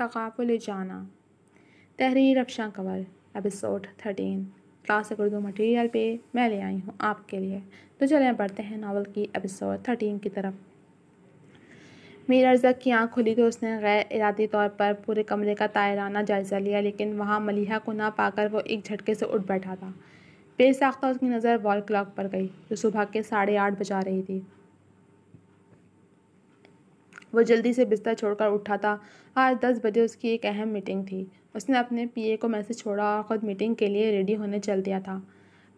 takaful जाना तहरीर Afsha Kanwar episode thirteen classic Urdu material पे मैं ले आई हूँ आपके लिए तो चलें पढ़ते हैं नावल की एपिसोड थर्टीन की तरफ मीर अरजक की आँख खुली तो उसने गैर इरादी तौर पर पूरे कमरे का तायराना जायज़ा लिया लेकिन वहाँ मलिहा को ना पाकर वो एक झटके से उठ बैठा था बेसाख्ता उसकी नज़र वॉल क्लॉक पर गई जो सुबह के साढ़े आठ बजा रही थी वो जल्दी से बिस्तर छोड़कर उठा था आज दस बजे उसकी एक अहम मीटिंग थी उसने अपने पीए को मैसेज छोड़ा और ख़ुद मीटिंग के लिए रेडी होने चल दिया था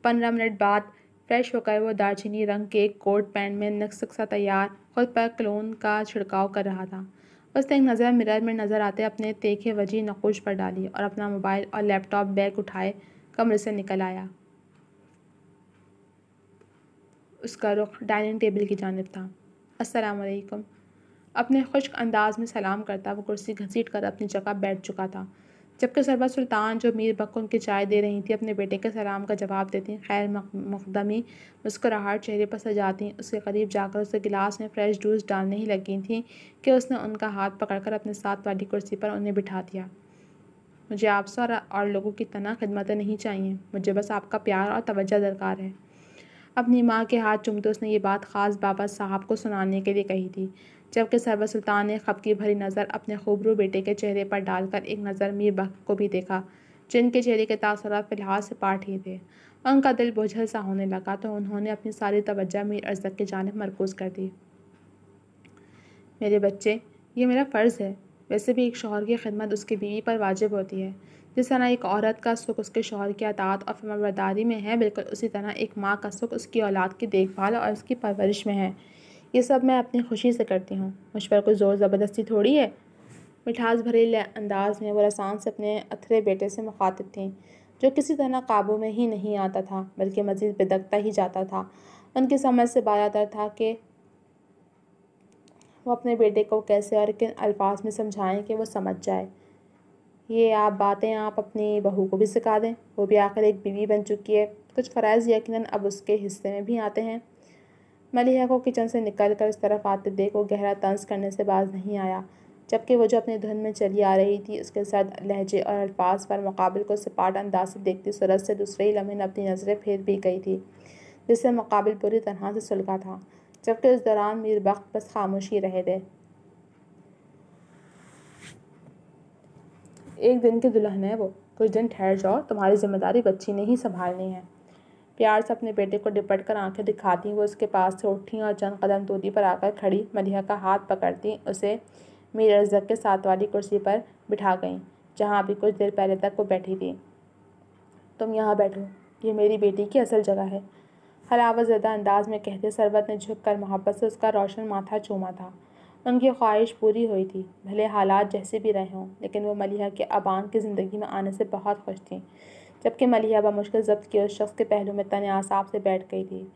पंद्रह मिनट बाद फ्रेश होकर वो दारचीनी रंग के एक कोट पैंट में नक्सा तैयार खुद पर क्लोन का छिड़काव कर रहा था उसने एक नज़र मिरर में नज़र आते अपने तेखे वजी नकोश पर डाली और अपना मोबाइल और लैपटॉप बैग उठाए कमरे से निकल आया उसका रुख डाइनिंग टेबल की जानब था अस्सलाम वालेकुम अपने खुश्क अंदाज में सलाम करता वो कुर्सी घसीट कर अपनी जगह बैठ चुका था जबकि सरबत सुल्तान जो मीर बक उनकी चाय दे रही थी अपने बेटे के सलाम का जवाब देती खैर मकदमी मुस्कुराहट चेहरे पर सजाती उसके करीब जाकर उसके गिलास में फ्रेश जूस डालने ही लगी थी कि उसने उनका हाथ पकड़कर अपने साथ वाली कुर्सी पर उन्हें बिठा दिया मुझे आपसे और, और लोगों की तना खदमतें नहीं चाहिए मुझे बस आपका प्यार और तवज्जो दरकार है अपनी माँ के हाथ चुमते उसने ये बात ख़ास बाबा साहब को सुनाने के लिए कही थी जबकि सरवर सुल्तान ने खपकी भरी नज़र अपने खूबरू बेटे के चेहरे पर डालकर एक नज़र मीर बख्त को भी देखा जिनके चेहरे के तासर फिलहाल से पाठ ही थे उनका दिल बोझल सा होने लगा तो उन्होंने अपनी सारी तोज्जह मीर अरजक की जानब मरकूज़ कर दी मेरे बच्चे ये मेरा फ़र्ज़ है वैसे भी एक शोहर की खिदमत उसकी बीवी पर वाजिब होती है जिस तरह एक औरत का सुख उसके शोहर की अतात और फमरदारी में है बिल्कुल उसी तरह एक माँ का सुख उसकी औलाद की देखभाल और उसकी परवरिश में है ये सब मैं अपनी खुशी से करती हूँ मुझ पर कोई ज़ोर ज़बरदस्ती थोड़ी है मिठास भरे अंदाज में वो रसान से अपने अथरे बेटे से मुखातिब थीं जो किसी तरह काबू में ही नहीं आता था बल्कि मज़ीद बिदकता ही जाता था उनकी समझ से बाहर था कि वो अपने बेटे को कैसे और किन अल्फाज में समझाएं कि वो समझ जाए ये आप बातें आप अपनी बहू को भी सिखा दें वो भी आखिर एक बीवी बन चुकी है कुछ फ़रज़ यकीन अब उसके हिस्से में भी आते हैं मलिहा को किचन से निकल कर इस तरफ आते देख वो गहरा तंज करने से बाज नहीं आया जबकि वो जो अपने धुन में चली आ रही थी उसके साथ लहजे और अल्फाज पर मुकाबल को सपाट अंदाज से देखती सूरज से दूसरे ही लम्हे अपनी नज़रें फेर भी गई थी जिससे मुकाबल पूरी तरह से सुलगा था जबकि उस दौरान मीर बख्त बस खामोशी रहे थे एक दिन की दुल्हन है वो कुछ दिन ठहर जाओ तुम्हारी जिम्मेदारी बच्ची ने ही संभालनी है प्यार से अपने बेटे को डिपट कर आँखें दिखाती वो उसके पास से उठी और चंद कदम दूरी पर आकर खड़ी मलिहा का हाथ पकड़ती उसे मीर रजक के साथ वाली कुर्सी पर बिठा गई जहाँ अभी कुछ देर पहले तक वो बैठी थी तुम यहाँ बैठो ये मेरी बेटी की असल जगह है हलावतजदा अंदाज में कहते सरबत ने झुक कर मोहब्बत से उसका रोशन माथा चूमा था उनकी ख्वाहिश पूरी हुई थी भले हालात जैसे भी रहे हों लेकिन वो मलिहा के अबान की ज़िंदगी में आने से बहुत खुश थी जबकि मलिया बमुश्किल जब्त किए उस शख्स के पहलू में तन आसाब से बैठ गई थी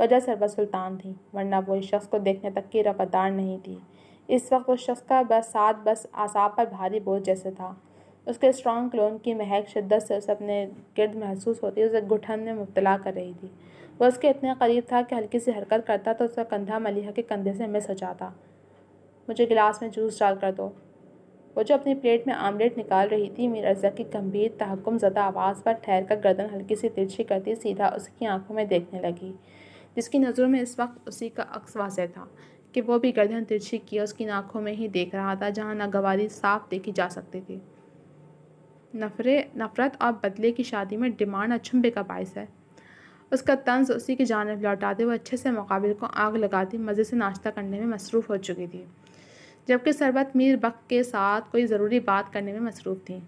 वजह सरबत सुल्तान थी वरना वो इस शख्स को देखने तक की रवादार नहीं थी इस वक्त उस शख्स का बस साथ बस आसाब पर भारी बोझ जैसे था उसके स्ट्रॉन्ग क्लोन की महक शिद्दत से उसे अपने गिरद महसूस होती उसे घुटन में मुबतला कर रही थी वह उसके इतने करीब था कि हल्की सी हरकत करता तो उसका कंधा मलिया के कंधे से मिस हो जाता मुझे गिलास में जूस डाल कर दो वो जो अपनी प्लेट में आमलेट निकाल रही थी मीरजा की गंभीर तहकुम ज़दा आवाज़ पर ठहर कर गर्दन हल्की सी तिरछी करती सीधा उसकी आंखों में देखने लगी जिसकी नज़रों में इस वक्त उसी का अक्स वाजह था कि वो भी गर्दन तिरछी किए उसकी आँखों में ही देख रहा था जहाँ नागवारी साफ देखी जा सकती थी नफरे नफरत और बदले की शादी में डिमांड अचंभे का बायस है उसका तंज उसी की जानब लौटाते वो अच्छे से मुकाबले को आग लगाती मज़े से नाश्ता करने में मसरूफ़ हो चुकी थी जबकि सरबत मीर बक के साथ कोई ज़रूरी बात करने में मसरूफ़ थी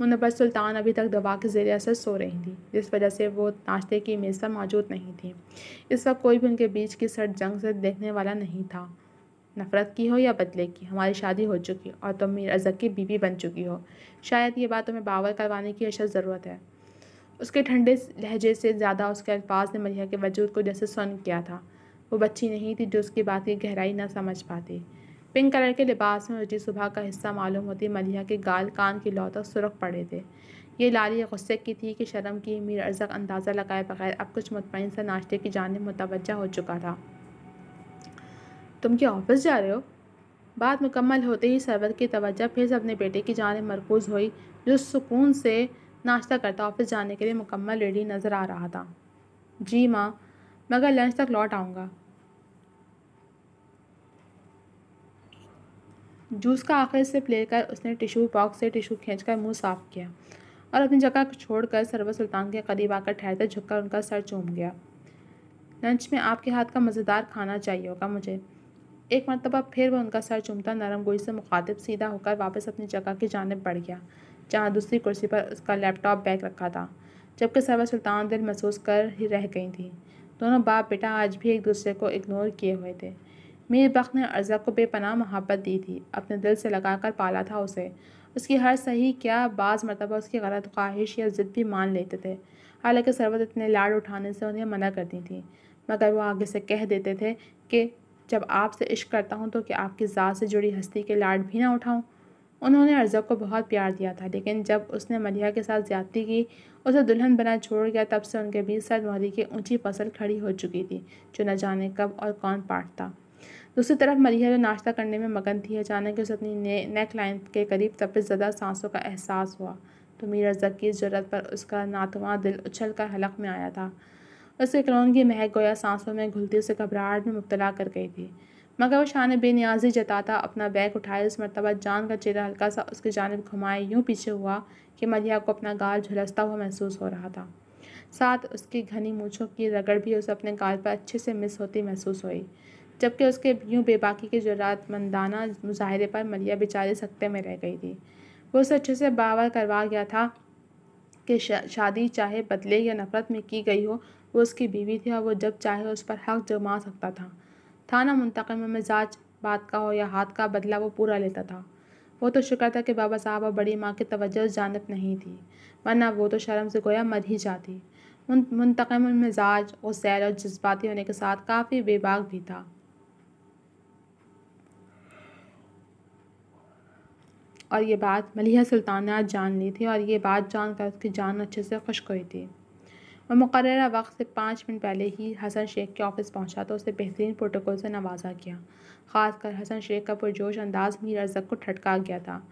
मुनबर सुल्तान अभी तक दवा के जेर असर सो रही थी जिस वजह से वो नाश्ते की मेज़ पर मौजूद नहीं थी इस वक्त कोई भी उनके बीच की सट जंग से देखने वाला नहीं था नफ़रत की हो या बदले की हमारी शादी हो चुकी और तुम तो मीर अजक की बीवी बन चुकी हो शायद ये बात तुम्हें बावर करवाने की अशद ज़रूरत है उसके ठंडे लहजे से ज़्यादा उसके अल्फाज ने मरिया के वजूद को जैसे सुन किया था वो बच्ची नहीं थी जो उसकी बात की गहराई ना समझ पाती पिंक कलर के लिबास में उसी सुबह का हिस्सा मालूम होती मलिया के गाल कान की लौ तक सुरख पड़े थे ये लाली गुस्से की थी कि शर्म की मीर अर्जक अंदाज़ा लगाए बगैर अब कुछ मुतमिन सा नाश्ते की जानब मुतव हो चुका था तुम क्या ऑफिस जा रहे हो बात मुकम्मल होते ही सरबत की तवज्जा फिर से अपने बेटे की जानब मरकूज़ हुई जो सुकून से नाश्ता करता ऑफिस जाने के लिए मुकम्मल रेडी नज़र आ रहा था जी माँ मगर लंच तक लौट आऊँगा जूस का से सिप लेकर उसने टिशू बॉक्स से टिशू खींचकर मुंह साफ किया और अपनी जगह छोड़कर सरवर सुल्तान के करीब आकर ठहरते झुककर उनका सर चूम गया लंच में आपके हाथ का मज़ेदार खाना चाहिए होगा मुझे एक मरतबा फिर वह उनका सर चूमता नरम गोई से मुखातिब सीधा होकर वापस अपनी जगह की जानब बढ़ गया जहाँ दूसरी कुर्सी पर उसका लैपटॉप बैग रखा था जबकि सरवर सुल्तान दिल महसूस कर ही रह गई थी दोनों बाप बेटा आज भी एक दूसरे को इग्नोर किए हुए थे मीर बख्त ने अर्जा को बेपनाह मोहब्बत दी थी अपने दिल से लगाकर पाला था उसे उसकी हर सही क्या बाज़ मरतबा उसकी गलत ख्वाहिश या ज़िद भी मान लेते थे हालांकि सरवत इतने लाड उठाने से उन्हें मना करती थी मगर वो आगे से कह देते थे कि जब आपसे इश्क करता हूँ तो क्या आपकी ज़ात से जुड़ी हस्ती के लाड भी ना उठाऊँ उन्होंने अर्जा को बहुत प्यार दिया था लेकिन जब उसने मलिया के साथ ज्यादती की उसे दुल्हन बना छोड़ गया तब से उनके बीच सर मोहरी की ऊंची फसल खड़ी हो चुकी थी जो न जाने कब और कौन पाटता दूसरी तरफ मलिया जो नाश्ता करने में मगन थी अचानक उसे अपनी ने, नेक लाइन के करीब तपिस ज़्यादा सांसों का एहसास हुआ तो मीर अर्जा की जरूरत पर उसका नातवा दिल उछल कर हलक में आया था उसके कलोन की महक गोया सांसों में घुलती उसे घबराहट में मुबतला कर गई थी मगर वो शाह ने बेनियाजी जताता अपना बैग उठाया उस मरतबा जान का चेहरा हल्का सा उसकी जानब घुमाए यूँ पीछे हुआ कि मलिया को अपना गाल झुलसता हुआ महसूस हो रहा था साथ उसकी घनी मूछों की रगड़ भी उसे अपने गाल पर अच्छे से मिस होती महसूस हुई जबकि उसके यूँ बेबाकी के जरातमंदाना मुजाहरे पर मलिया बेचारे सकते में रह गई थी वो उसे अच्छे से बावर करवा गया था कि शादी चाहे बदले या नफरत में की गई हो वो उसकी बीवी थी और वो जब चाहे उस पर हक जमा सकता था मुंतकिल में मिजाज बात का हो या हाथ का बदला वो पूरा लेता था वो तो शुक्र था कि बाबा साहब और बड़ी माँ की तवज्जो उस जानब नहीं थी वरना वो तो शर्म से गोया मर ही जाती मुंतकम मिजाज और सैर और जज्बाती होने के साथ काफ़ी बेबाक भी था और ये बात मलिया सुल्ताना जान ली थी और ये बात जानकर उसकी जान अच्छे से खुश्क हुई थी और मुकर वक्त से पाँच मिनट पहले ही हसन शेख के ऑफिस पहुँचा तो उसे बेहतरीन प्रोटोकॉल से नवाजा किया ख़ासकर हसन शेख का पुरजोश अंदाज मीर अरजक को ठटका गया था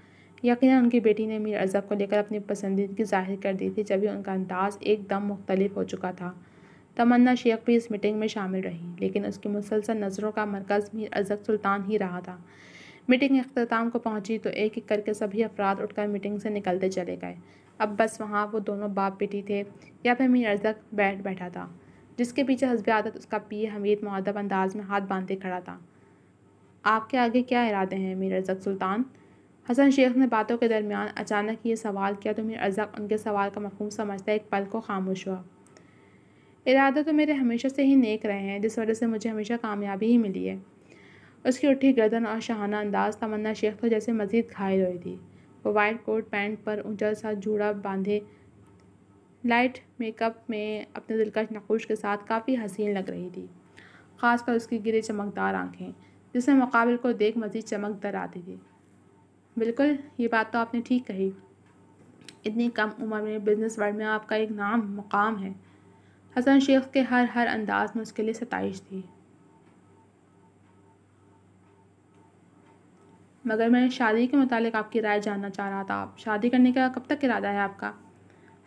यकीन उनकी बेटी ने मीर अरजक को लेकर अपनी पसंदीदगी जाहिर कर दी थी जबकि उनका अंदाज़ एकदम मुख्तलिफ हो चुका था तमन्ना शेख भी इस मीटिंग में शामिल रही लेकिन उसकी मुसलसल नज़रों का मरकज़ मीर अजक सुल्तान ही रहा था मीटिंग अख्ताम को पहुंची तो एक एक करके सभी अफराद उठकर मीटिंग से निकलते चले गए अब बस वहाँ वो दोनों बाप बेटी थे या फिर मीर अर्जक बैठ बैठा था जिसके पीछे हसब आदत उसका पीए हमीद महदब अंदाज में हाथ बांधे खड़ा था आपके आगे क्या इरादे हैं मीर अर्जक सुल्तान हसन शेख ने बातों के दरमियान अचानक ये सवाल किया तो मीर अर्जक उनके सवाल का मफहूम समझता एक पल को खामोश हुआ इरादे तो मेरे हमेशा से ही नेक रहे हैं जिस वजह से मुझे हमेशा कामयाबी ही मिली है उसकी उठी गर्दन और शहाना अंदाज तमन्ना शेख तो जैसे मज़ीद घायल हुई थी वाइट कोट पैंट पर ऊंचा सा जूड़ा बांधे लाइट मेकअप में अपने दिलकश नकोश के साथ काफ़ी हसीन लग रही थी खासकर उसकी गिरे चमकदार आंखें जिसमें मुकाबल को देख मजीद चमकदार आती थी बिल्कुल ये बात तो आपने ठीक कही इतनी कम उम्र में बिजनेस वर्ल्ड में आपका एक नाम मुकाम है हसन शेख के हर हर अंदाज में उसके लिए सताइश थी मगर मैं शादी के मुतालिक आपकी राय जानना चाह रहा था आप शादी करने का कब तक इरादा है आपका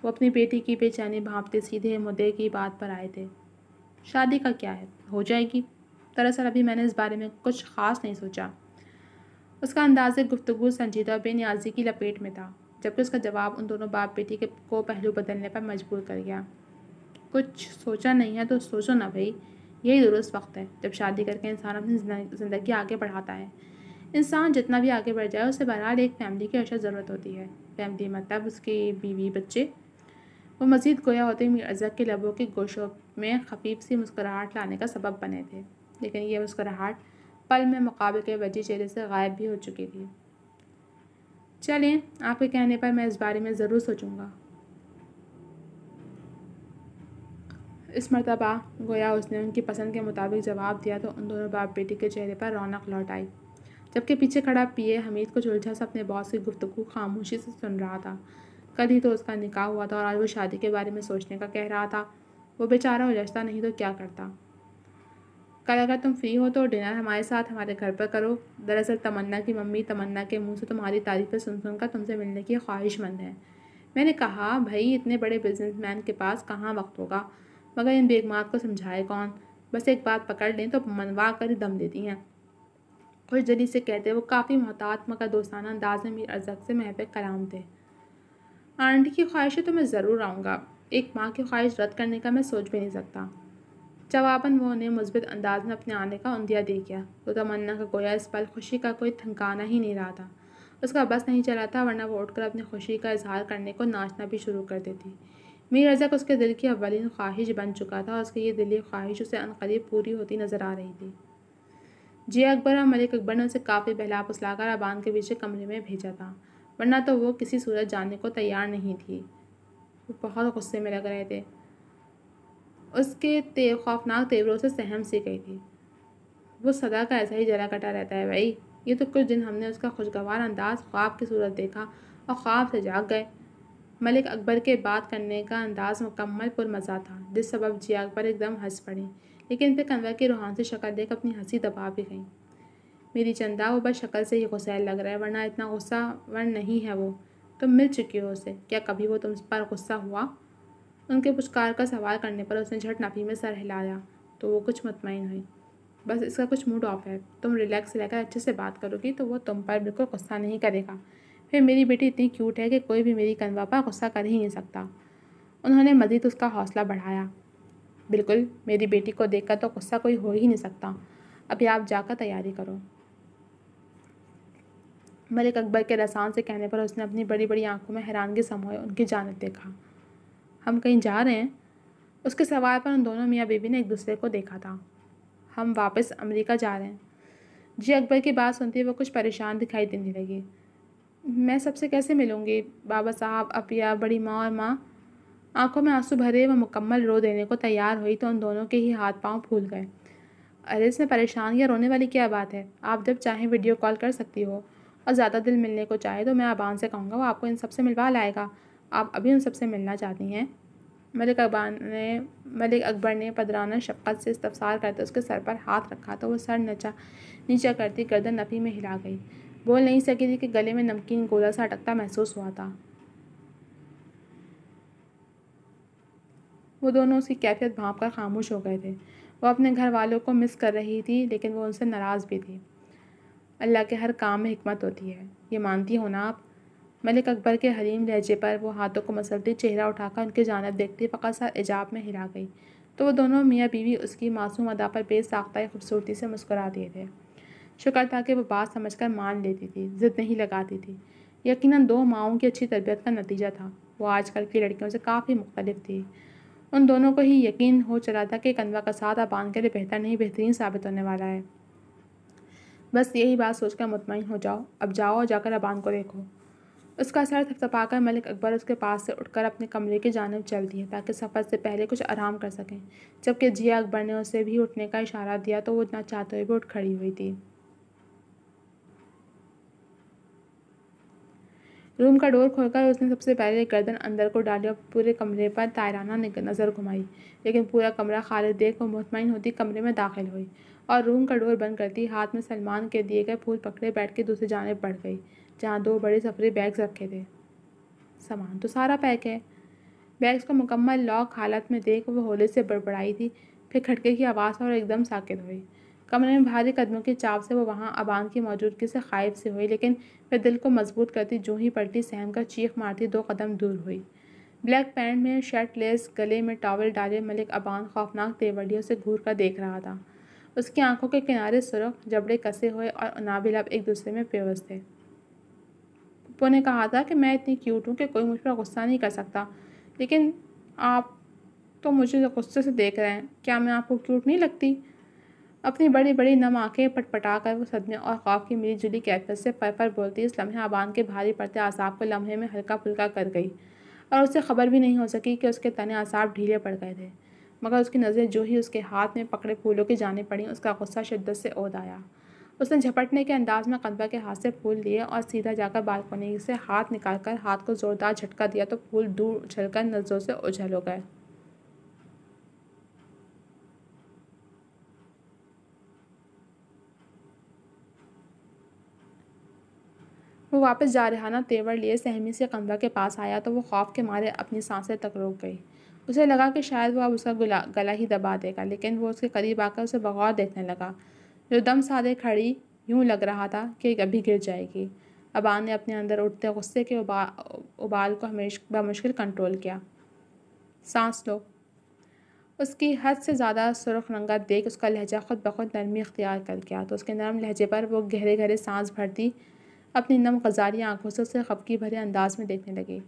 वो अपनी बेटी की बेचैनी भापते सीधे मुद्दे की बात पर आए थे शादी का क्या है हो जाएगी दरअसल अभी मैंने इस बारे में कुछ ख़ास नहीं सोचा उसका अंदाज़ गुफ्तु संजीदा बेनियाजी की लपेट में था जबकि उसका जवाब उन दोनों बाप बेटी के को पहलू बदलने पर मजबूर कर गया कुछ सोचा नहीं है तो सोचो ना भाई यही दुरुस्त वक्त है जब शादी करके इंसान अपनी ज़िंदगी आगे बढ़ाता है इंसान जितना भी आगे बढ़ जाए उसे बहरहाल एक फैमिली की अशद ज़रूरत होती है फैमिली मतलब उसकी बीवी बच्चे वो मज़ीद गोया होते हुए मीर अजहर के लबों के गोशों में खफीफ सी मुस्कुराहट लाने का सबब बने थे लेकिन यह मुस्कुराहट पल में मुकाबले के वजी चेहरे से गायब भी हो चुकी थी चलें आपके कहने पर मैं इस बारे में ज़रूर सोचूंगा इस मरतबा गोया उसने उनकी पसंद के मुताबिक जवाब दिया तो उन दोनों बाप बेटी के चेहरे पर रौनक लौट आई जबकि पीछे खड़ा पीए हमीद को झुलझा सा अपने बॉस की गुफ्तु खामोशी से सुन रहा था कल ही तो उसका निकाह हुआ था और आज वो शादी के बारे में सोचने का कह रहा था वो बेचारा उलझता नहीं तो क्या करता कल अगर तुम फ्री हो तो डिनर हमारे साथ हमारे घर पर करो दरअसल तमन्ना की मम्मी तमन्ना के मुंह से तुम्हारी तारीफ़ें सुन सुनकर तुमसे मिलने की ख्वाहिशमंद है मैंने कहा भाई इतने बड़े बिजनेसमैन के पास कहाँ वक्त होगा मगर इन बेगमात को समझाए कौन बस एक बात पकड़ लें तो मनवा कर ही दम देती हैं खुश दिली से कहते वो काफ़ी मोहतात मगर दोस्ताना अंदाज में मीर अजहब से महब कलाम थे आंटी की ख्वाहिश है तो मैं ज़रूर आऊँगा एक माँ की ख्वाहिश रद्द करने का मैं सोच भी नहीं सकता जवाबन वो उन्हें मुस्बित अंदाज में अपने आने का उंदिया दे गया तो तमन्ना का गोया इस पल खुशी का कोई थनकाना ही नहीं रहा था उसका बस नहीं चला था वरना वो उठकर अपनी खुशी का इजहार करने को नाचना भी शुरू कर देती मीर रजक उसके दिल की अवलिन ख्वाहिश बन चुका था और उसकी ये दिली ख्वाहिश उसे अनकरीब पूरी होती नज़र आ रही थी जिया अकबर और मलिक अकबर ने उसे काफ़ी बहला फुसलाकर और के पीछे कमरे में भेजा था वरना तो वो किसी सूरत जाने को तैयार नहीं थी वो बहुत गुस्से में लग रहे थे उसके ते खौफनाक तेवरों से सहम सी गई थी वो सदा का ऐसा ही जरा कटा रहता है भाई ये तो कुछ दिन हमने उसका खुशगवार अंदाज ख्वाब की सूरत देखा और ख्वाब से जाग गए मलिक अकबर के बात करने का अंदाज़ मुकम्मल पुरमज़ा था जिस सबब जिया अकबर एकदम हंस पड़ी लेकिन फिर कंवर की रूहान से शक्ल देख अपनी हंसी दबा भी गई मेरी चंदा वो बस शक्ल से ही गुस्सा लग रहा है वरना इतना गुस्सा वर नहीं है वो तुम मिल चुकी हो उसे क्या कभी वो तुम पर गुस्सा हुआ उनके पुचकार का सवाल करने पर उसने झट नाफी में सर हिलाया तो वो कुछ मुतमिन हुई बस इसका कुछ मूड ऑफ है तुम रिलैक्स रहकर अच्छे से बात करोगी तो वो तुम पर बिल्कुल गुस्सा नहीं करेगा फिर मेरी बेटी इतनी क्यूट है कि कोई भी मेरी कनवा पर गुस्सा कर ही नहीं सकता उन्होंने मज़ीद उसका हौसला बढ़ाया बिल्कुल मेरी बेटी को देखकर तो गुस्सा कोई हो ही नहीं सकता अभी आप जाकर तैयारी करो मलिक अकबर के रसान से कहने पर उसने अपनी बड़ी बड़ी आंखों में हैरानगी समोए उनकी जानब देखा हम कहीं जा रहे हैं उसके सवाल पर उन दोनों मियाँ बीबी ने एक दूसरे को देखा था हम वापस अमेरिका जा रहे हैं जी अकबर की बात सुनते वो कुछ परेशान दिखाई देने लगी मैं सबसे कैसे मिलूँगी बाबा साहब अपिया बड़ी माँ और माँ आंखों में आंसू भरे व मुकम्मल रो देने को तैयार हुई तो उन दोनों के ही हाथ पांव फूल गए अरे इसमें परेशान या रोने वाली क्या बात है आप जब चाहें वीडियो कॉल कर सकती हो और ज़्यादा दिल मिलने को चाहे तो मैं अबान से कहूँगा वो आपको इन सबसे मिलवा लाएगा आप अभी उन सबसे मिलना चाहती हैं मलिक अकबान ने मलिक अकबर ने पदराना शफकत से इस्तफसार करते उसके सर पर हाथ रखा तो वो सर नचा नीचा करती गर्दन नफी में हिला गई बोल नहीं सकी थी कि गले में नमकीन गोला सा अटकता महसूस हुआ था वो दोनों उसकी कैफियत भाप कर खामोश हो गए थे वो अपने घर वालों को मिस कर रही थी लेकिन वो उनसे नाराज़ भी थी अल्लाह के हर काम में हमत होती है ये मानती हो ना आप मलिक अकबर के हलीम लहजे पर वो हाथों को मसलती चेहरा उठाकर उनकी जानब देखती फ़कत सा एजाब में हिला गई तो वो दोनों मियाँ बीवी उसकी मासूम अदा पर बेसाख्ता खूबसूरती से मुस्कुरा दिए थे शुक्र था कि वो बात समझ कर मान लेती थी ज़िद नहीं लगाती थी यकीनन दो माओं की अच्छी तरबियत का नतीजा था वो आजकल की लड़कियों से काफ़ी मुख्तलिफ थी उन दोनों को ही यकीन हो चला था कि कंधवा का साथ अब आने के लिए बेहतर नहीं बेहतरीन साबित होने वाला है बस यही बात सोचकर मुतमिन हो जाओ अब जाओ और जाकर अबान को देखो उसका सर थपथपाकर मलिक अकबर उसके पास से उठकर अपने कमरे की जानब चल दिए ताकि सफ़र से पहले कुछ आराम कर सकें जबकि जिया अकबर ने उसे भी उठने का इशारा दिया तो वो इतना चाहते हुए भी उठ खड़ी हुई थी रूम का डोर खोलकर उसने सबसे पहले गर्दन अंदर को डाली और पूरे कमरे पर तायराना नज़र घुमाई लेकिन पूरा कमरा खालिद देख और मुतमिन होती कमरे में दाखिल हुई और रूम का डोर बंद करती हाथ में सलमान के दिए गए फूल पकड़े बैठ के दूसरी जाने पड़ गई जहाँ दो बड़े सफरी बैग्स रखे थे सामान तो सारा पैक है बैग्स को मुकम्मल लॉक हालत में देख वो होले से बड़बड़ाई थी फिर खटके की आवाज़ और एकदम साकित हुई कमरे में भारी कदमों की चाप से वो वहाँ अबान की मौजूदगी से खाइब से हुई लेकिन वह दिल को मजबूत करती जो ही पलटी सहम कर चीख मारती दो कदम दूर हुई ब्लैक पैंट में शर्ट लेस गले में टॉवल डाले मलिक अबान खौफनाक तेवड़ियों से घूर कर देख रहा था उसकी आंखों के किनारे सुरख जबड़े कसे हुए और नाबिल अब एक दूसरे में पेवस थे पप्पो ने कहा था कि मैं इतनी क्यूट हूँ कि कोई मुझ पर गुस्सा नहीं कर सकता लेकिन आप तो मुझे गुस्से से देख रहे हैं क्या मैं आपको क्यूट नहीं लगती अपनी बड़ी बड़ी नम आँखें पटपटा कर वो सदमे और खौफ की मिली जुली कैफियत से पर पर बोलती इस लम्हे आबान के भारी पड़ते आसाब को लम्हे में हल्का फुल्का कर गई और उसे खबर भी नहीं हो सकी कि उसके तने आसाब ढीले पड़ गए थे मगर उसकी नज़रें जो ही उसके हाथ में पकड़े फूलों की जाने पड़ी उसका गुस्सा शिद्दत से ओद आया उसने झपटने के अंदाज में कदबा के हाथ से फूल लिए और सीधा जाकर बालकोनी से हाथ निकालकर हाथ को ज़ोरदार झटका दिया तो फूल दूर उछलकर नज़रों से उछल हो गए वो वापस जा ना तेवर लिए सहमी से कमरा के पास आया तो वो खौफ के मारे अपनी सांसें तक रोक गई उसे लगा कि शायद वह अब उसका गला गला ही दबा देगा लेकिन वो उसके करीब आकर उसे बगौर देखने लगा जो दम सादे खड़ी यूँ लग रहा था कि अभी गिर जाएगी अबान ने अपने अंदर उठते गुस्से के उबा उबाल को हमेश बमुश्किल कंट्रोल किया सांस लो उसकी हद से ज़्यादा सुरख रंगा देख उसका लहजा खुद बखुद नरमी इख्तियार कर गया तो उसके नरम लहजे पर वो गहरे गहरे सांस भरती अपनी नम गजारी आंखों से उसे खपकी भरे अंदाज में देखने लगी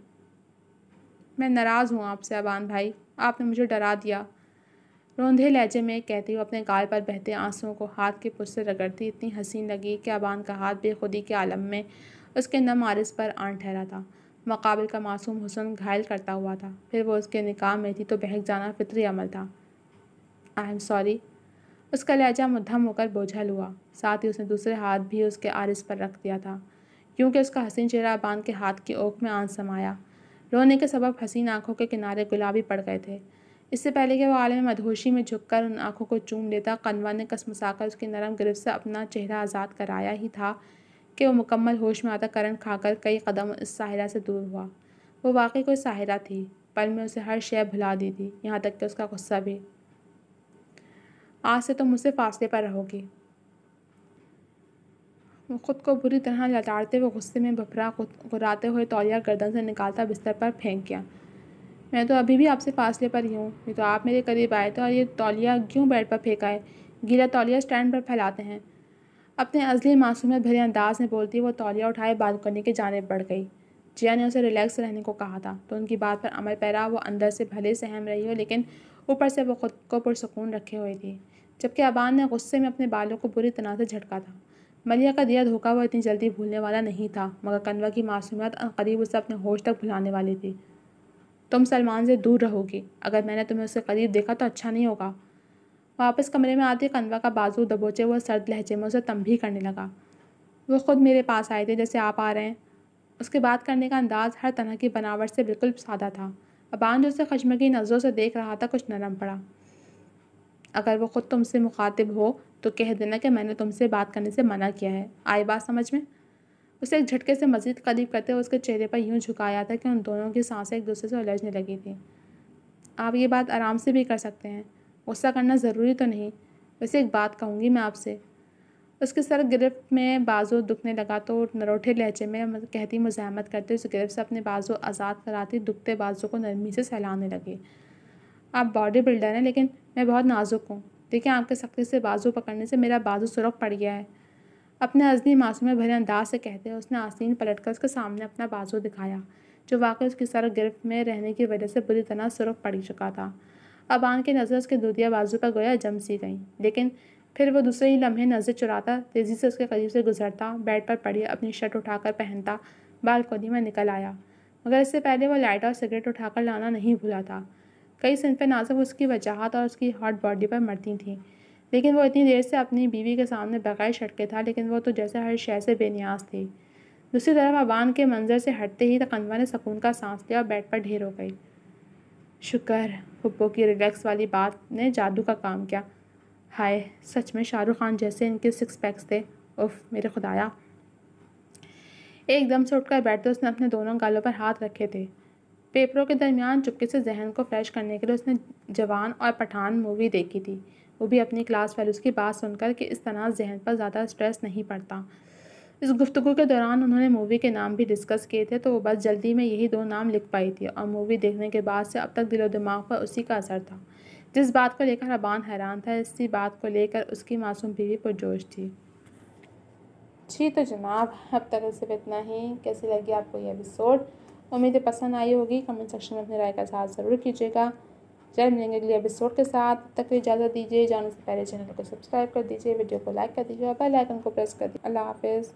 मैं नाराज़ हूँ आपसे अबान भाई आपने मुझे डरा दिया रोंधे लहजे में कहती हुई अपने गाल पर बहते आंसुओं को हाथ के पुश से रगड़ती इतनी हसीन लगी कि अबान का हाथ बेखुदी के आलम में उसके नम आरस पर आँ ठहरा था मक़ाबिल का मासूम हुसन घायल करता हुआ था फिर वो उसके निकाह में थी तो बहक जाना फितरी अमल था आई एम सॉरी उसका लहजा मुद्दम होकर बोझल हुआ साथ ही उसने दूसरे हाथ भी उसके आरस पर रख दिया था क्योंकि उसका हसीन चेहरा बांध के हाथ की ओख में आन समाया रोने के सबब हसीन आंखों के किनारे गुलाबी पड़ गए थे इससे पहले कि वह आलम मदहोशी में झुककर उन आंखों को चूम लेता कनवा ने कसमसाकर उसकी नरम गिरफ्त से अपना चेहरा आज़ाद कराया ही था कि वह मुकम्मल होश में आता करण खाकर कई कदम इस साहिरा से दूर हुआ वो वाकई कोई साहिरा थी पल में उसे हर शय भुला दी थी यहाँ तक कि उसका गुस्सा भी आज से तो मुझसे फासले पर रहोगी खुद को बुरी तरह लताड़ते हुए गुस्से में भभरा घुराते हुए तौलिया गर्दन से निकालता बिस्तर पर फेंक गया मैं तो अभी भी आपसे फासले पर ही हूँ नहीं तो आप मेरे करीब आए थे और ये तौलिया क्यों बेड पर फेंका है गीला तौलिया स्टैंड पर फैलाते हैं अपने अजली मासूमियत भरे अंदाज में बोलती वो तौलिया उठाए बालकनी की जानब बढ़ गई जिया ने उसे रिलैक्स रहने को कहा था तो उनकी बात पर अमल पैरा वो अंदर से भले सहम रही हो लेकिन ऊपर से वो खुद को पुरसकून रखे हुए थी जबकि अबान ने गुस्से में अपने बालों को बुरी तरह से झटका था मलिया का दिया धोखा वह इतनी जल्दी भूलने वाला नहीं था मगर कन्वा की मासूमियत करीब उसे अपने होश तक भुलाने वाली थी तुम सलमान से दूर रहोगी अगर मैंने तुम्हें उसके करीब देखा तो अच्छा नहीं होगा वापस कमरे में आते कन्वा का बाजू दबोचे हुए सर्द लहजे में उसे तंभी करने लगा वो खुद मेरे पास आए थे जैसे आप आ रहे हैं उसके बात करने का अंदाज़ हर तरह की बनावट से बिल्कुल सादा था अबान जो उसे की नज़रों से देख रहा था कुछ नरम पड़ा अगर वो ख़ुद तुमसे मुखातिब हो तो कह देना कि मैंने तुमसे बात करने से मना किया है आई बात समझ में उसे एक झटके से मजीद करीब करते हुए उसके चेहरे पर यूं झुकाया था कि उन दोनों की सांसें एक दूसरे से उलझने लगी थी आप ये बात आराम से भी कर सकते हैं गुस्सा करना ज़रूरी तो नहीं वैसे एक बात कहूँगी मैं आपसे उसके सर गिरफ्त में बाजू दुखने लगा तो नरोठे लहजे में कहती मुजामत करते उस गिरफ्त से अपने बाजू आज़ाद कराती दुखते बाजू को नरमी से सहलाने लगे आप बॉडी बिल्डर हैं लेकिन मैं बहुत नाजुक हूँ देखिए आपके सख्ती से बाजू पकड़ने से मेरा बाजू सुरख पड़ गया है अपने अजनी मासूम में भरे अंदाज से कहते उसने उसने पलट कर उसके सामने अपना बाजू दिखाया जो वाकई उसकी सर गिरफ्त में रहने की वजह से बुरी तरह सुरख पड़ चुका था अब आन की नज़र उसके दूधिया बाजू पर गोया जम सी गई लेकिन फिर वो दूसरे ही लम्हे नज़र चुराता तेज़ी से उसके करीब से गुजरता बेड पर पड़ी अपनी शर्ट उठाकर पहनता बालकोनी में निकल आया मगर इससे पहले वो लाइटर और सिगरेट उठाकर लाना नहीं भूला था कई ना सिर्फ़ उसकी वजाहत और उसकी हॉट बॉडी पर मरती थीं लेकिन वो इतनी देर से अपनी बीवी के सामने बगैर शटके था लेकिन वो तो जैसे हर शय से बेनियाज थी दूसरी तरफ अबान के मंजर से हटते ही तकनवा ने सुकून का सांस लिया और बेड पर ढेर हो गई शुक्र हुब्बो की रिलैक्स वाली बात ने जादू का काम किया हाय सच में शाहरुख खान जैसे इनके सिक्स पैक्स थे उफ मेरे खुदाया एकदम से उठकर बैठते उसने अपने दोनों गालों पर हाथ रखे थे पेपरों के दरमियान चुपके से जहन को फ्रेश करने के लिए उसने जवान और पठान मूवी देखी थी वो भी अपनी क्लास वालों की बात सुनकर कि इस तरह जहन पर ज़्यादा स्ट्रेस नहीं पड़ता इस गुफ्तु के दौरान उन्होंने मूवी के नाम भी डिस्कस किए थे तो वो बस जल्दी में यही दो नाम लिख पाई थी और मूवी देखने के बाद से अब तक दिलो दिमाग पर उसी का असर था जिस बात को लेकर अबान हैरान था इसी बात को लेकर उसकी मासूम बीवी पुरजोश थी जी तो जनाब अब तक सिर्फ इतना ही कैसी लगी आपको ये एपिसोड उम्मीद पसंद आई होगी कमेंट सेक्शन में अपनी राय का साथ ज़रूर कीजिएगा जल्द मिलेंगे अगले एपिसोड के साथ तक इजाज़त दीजिए जाने से पहले चैनल को सब्सक्राइब कर दीजिए वीडियो को लाइक कर दीजिए और बेल आइकन को प्रेस कर दीजिए अल्लाह हाफिज़